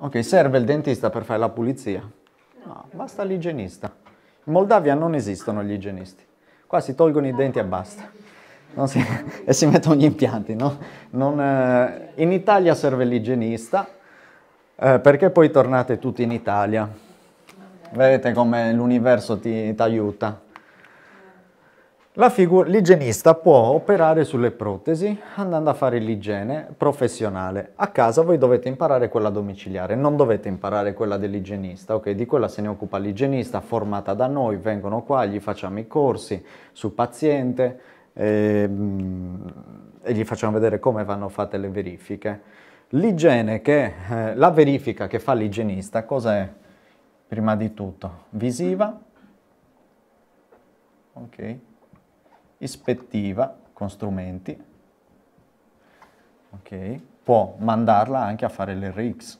Ok, serve il dentista per fare la pulizia? No, basta l'igienista. In Moldavia non esistono gli igienisti. Qua si tolgono i denti e basta. Si, e si mettono gli impianti, no? Non, eh, in Italia serve l'igienista, eh, perché poi tornate tutti in Italia. Vedete come l'universo ti aiuta l'igienista può operare sulle protesi andando a fare l'igiene professionale. A casa voi dovete imparare quella domiciliare, non dovete imparare quella dell'igienista, ok? Di quella se ne occupa l'igienista formata da noi, vengono qua, gli facciamo i corsi sul paziente e, ehm, e gli facciamo vedere come vanno fatte le verifiche. L'igiene che, eh, la verifica che fa l'igienista, cosa è? Prima di tutto, visiva, ok? ispettiva con strumenti, ok, può mandarla anche a fare l'RX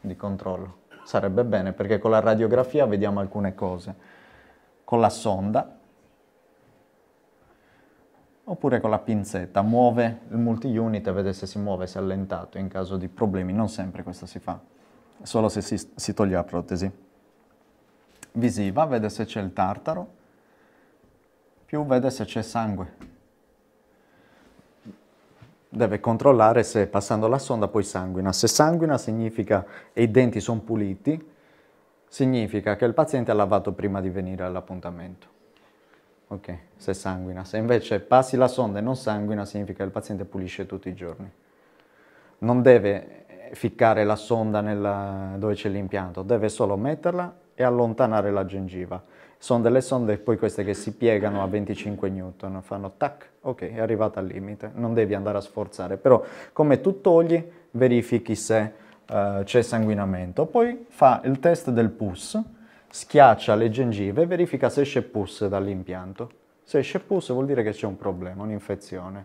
di controllo. Sarebbe bene perché con la radiografia vediamo alcune cose. Con la sonda oppure con la pinzetta, muove il multi-unit e vede se si muove, se è allentato in caso di problemi. Non sempre questo si fa, solo se si, si toglie la protesi. Visiva, vede se c'è il tartaro più vede se c'è sangue. Deve controllare se passando la sonda poi sanguina. Se sanguina significa e i denti sono puliti, significa che il paziente ha lavato prima di venire all'appuntamento. Ok, se sanguina. Se invece passi la sonda e non sanguina, significa che il paziente pulisce tutti i giorni. Non deve ficcare la sonda nella... dove c'è l'impianto, deve solo metterla e allontanare la gengiva sono delle sonde poi queste che si piegano a 25 newton, fanno tac, ok, è arrivata al limite, non devi andare a sforzare, però come tu togli verifichi se uh, c'è sanguinamento, poi fa il test del pus, schiaccia le gengive e verifica se esce pus dall'impianto. Se esce pus vuol dire che c'è un problema, un'infezione.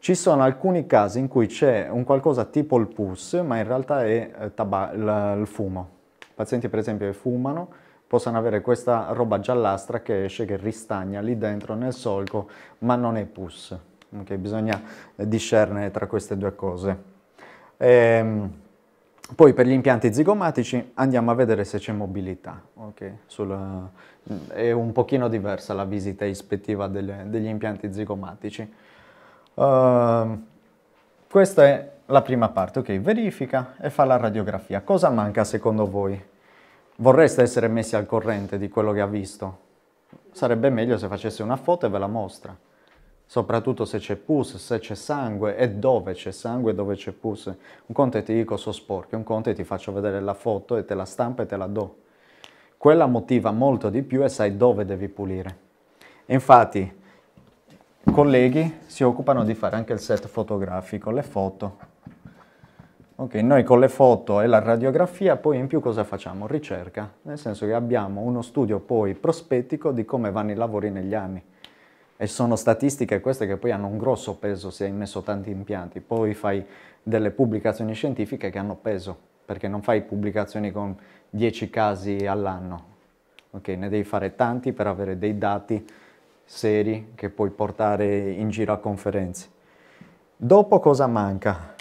Ci sono alcuni casi in cui c'è un qualcosa tipo il pus, ma in realtà è eh, il, il fumo. I pazienti per esempio fumano, possano avere questa roba giallastra che esce, che ristagna lì dentro nel solco, ma non è pus. Okay, bisogna discernere tra queste due cose. Ehm, poi per gli impianti zigomatici andiamo a vedere se c'è mobilità. Okay? Sulla, mm, è un pochino diversa la visita ispettiva delle, degli impianti zigomatici. Ehm, questa è la prima parte, ok, verifica e fa la radiografia. Cosa manca secondo voi? Vorreste essere messi al corrente di quello che ha visto? Sarebbe meglio se facesse una foto e ve la mostra, soprattutto se c'è pus, se c'è sangue e dove c'è sangue e dove c'è pus. Un conto è ti dico so sporco, un conto è ti faccio vedere la foto e te la stampa e te la do. Quella motiva molto di più e sai dove devi pulire. E infatti, colleghi si occupano di fare anche il set fotografico, le foto. Ok, noi con le foto e la radiografia poi in più cosa facciamo? Ricerca, nel senso che abbiamo uno studio poi prospettico di come vanno i lavori negli anni e sono statistiche queste che poi hanno un grosso peso se hai messo tanti impianti, poi fai delle pubblicazioni scientifiche che hanno peso, perché non fai pubblicazioni con 10 casi all'anno, ok? Ne devi fare tanti per avere dei dati seri che puoi portare in giro a conferenze. Dopo cosa manca?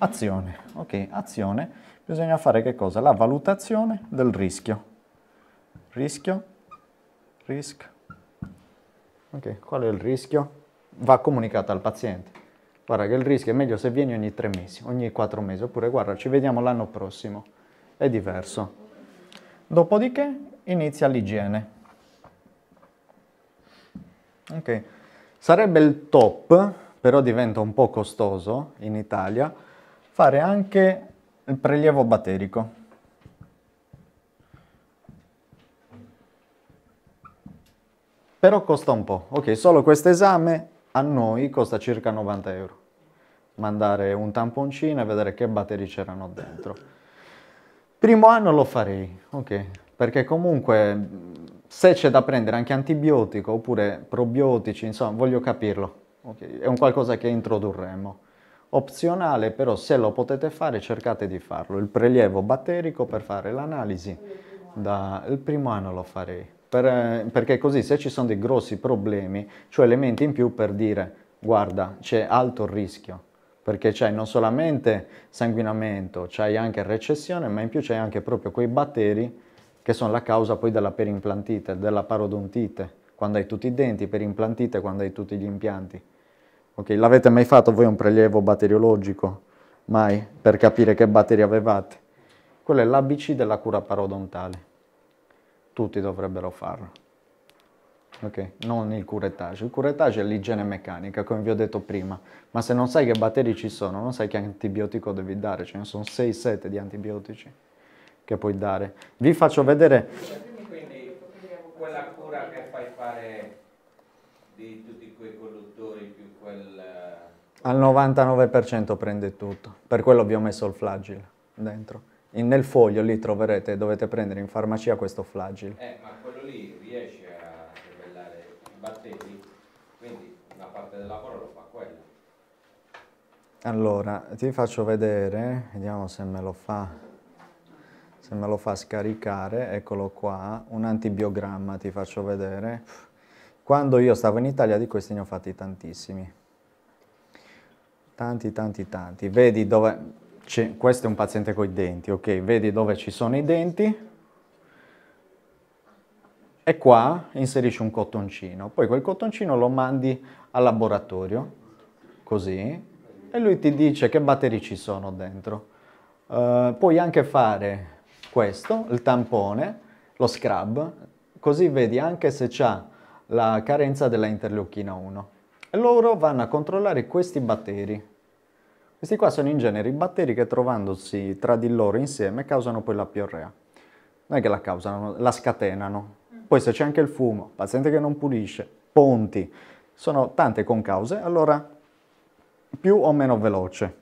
Azione, ok, azione, bisogna fare che cosa? La valutazione del rischio. Rischio, risk. Ok, qual è il rischio? Va comunicato al paziente. Guarda che il rischio è meglio se vieni ogni tre mesi, ogni quattro mesi, oppure guarda ci vediamo l'anno prossimo, è diverso. Dopodiché inizia l'igiene. Ok, sarebbe il top, però diventa un po' costoso in Italia, fare anche il prelievo batterico. Però costa un po'. Ok, solo questo esame a noi costa circa 90 euro. Mandare un tamponcino e vedere che batteri c'erano dentro. Primo anno lo farei, ok, perché comunque se c'è da prendere anche antibiotico oppure probiotici, insomma, voglio capirlo. Okay. È un qualcosa che introdurremo opzionale, però se lo potete fare cercate di farlo. Il prelievo batterico per fare l'analisi, dal primo anno lo farei, per, eh, perché così se ci sono dei grossi problemi, cioè elementi in più per dire guarda c'è alto rischio, perché c'hai non solamente sanguinamento, c'hai anche recessione, ma in più c'hai anche proprio quei batteri che sono la causa poi della perimplantite, della parodontite, quando hai tutti i denti, perimplantite quando hai tutti gli impianti. Okay, l'avete mai fatto voi un prelievo batteriologico? Mai, per capire che batteri avevate. Quello è l'ABC della cura parodontale. Tutti dovrebbero farlo. Okay, non il curetaggio. Il curetaggio è l'igiene meccanica, come vi ho detto prima. Ma se non sai che batteri ci sono, non sai che antibiotico devi dare. Ce ne sono 6-7 di antibiotici che puoi dare. Vi faccio vedere... Cioè, quindi, Quella Al 99% prende tutto, per quello vi ho messo il flagil dentro. In, nel foglio lì troverete, dovete prendere in farmacia questo flagil. Eh, ma quello lì riesce a rivellare i batteri, quindi una parte del lavoro lo fa quello. Allora, ti faccio vedere, vediamo se me lo fa, se me lo fa scaricare, eccolo qua, un antibiogramma ti faccio vedere. Quando io stavo in Italia di questi ne ho fatti tantissimi tanti, tanti, tanti. Vedi dove... questo è un paziente con i denti, ok? Vedi dove ci sono i denti e qua inserisci un cottoncino. Poi quel cottoncino lo mandi al laboratorio, così, e lui ti dice che batteri ci sono dentro. Uh, puoi anche fare questo, il tampone, lo scrub, così vedi anche se c'è la carenza della interleuchina 1 loro vanno a controllare questi batteri. Questi qua sono in genere i batteri che trovandosi tra di loro insieme causano poi la piorrea. Non è che la causano, la scatenano. Poi se c'è anche il fumo, paziente che non pulisce, ponti, sono tante cause, allora più o meno veloce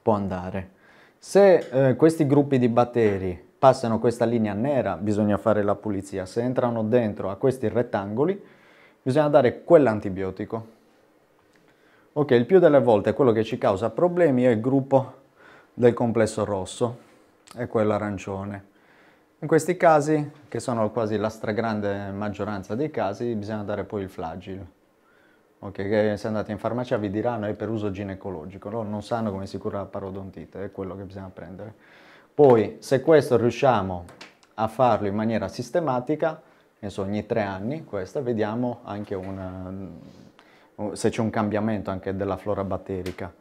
può andare. Se eh, questi gruppi di batteri passano questa linea nera bisogna fare la pulizia, se entrano dentro a questi rettangoli bisogna dare quell'antibiotico. Ok, il più delle volte quello che ci causa problemi è il gruppo del complesso rosso e quello arancione. In questi casi, che sono quasi la stragrande maggioranza dei casi, bisogna dare poi il flagil. Ok, che se andate in farmacia vi diranno è per uso ginecologico, loro no? non sanno come si cura la parodontite, è quello che bisogna prendere. Poi, se questo riusciamo a farlo in maniera sistematica, so, ogni tre anni questa, vediamo anche una, se c'è un cambiamento anche della flora batterica.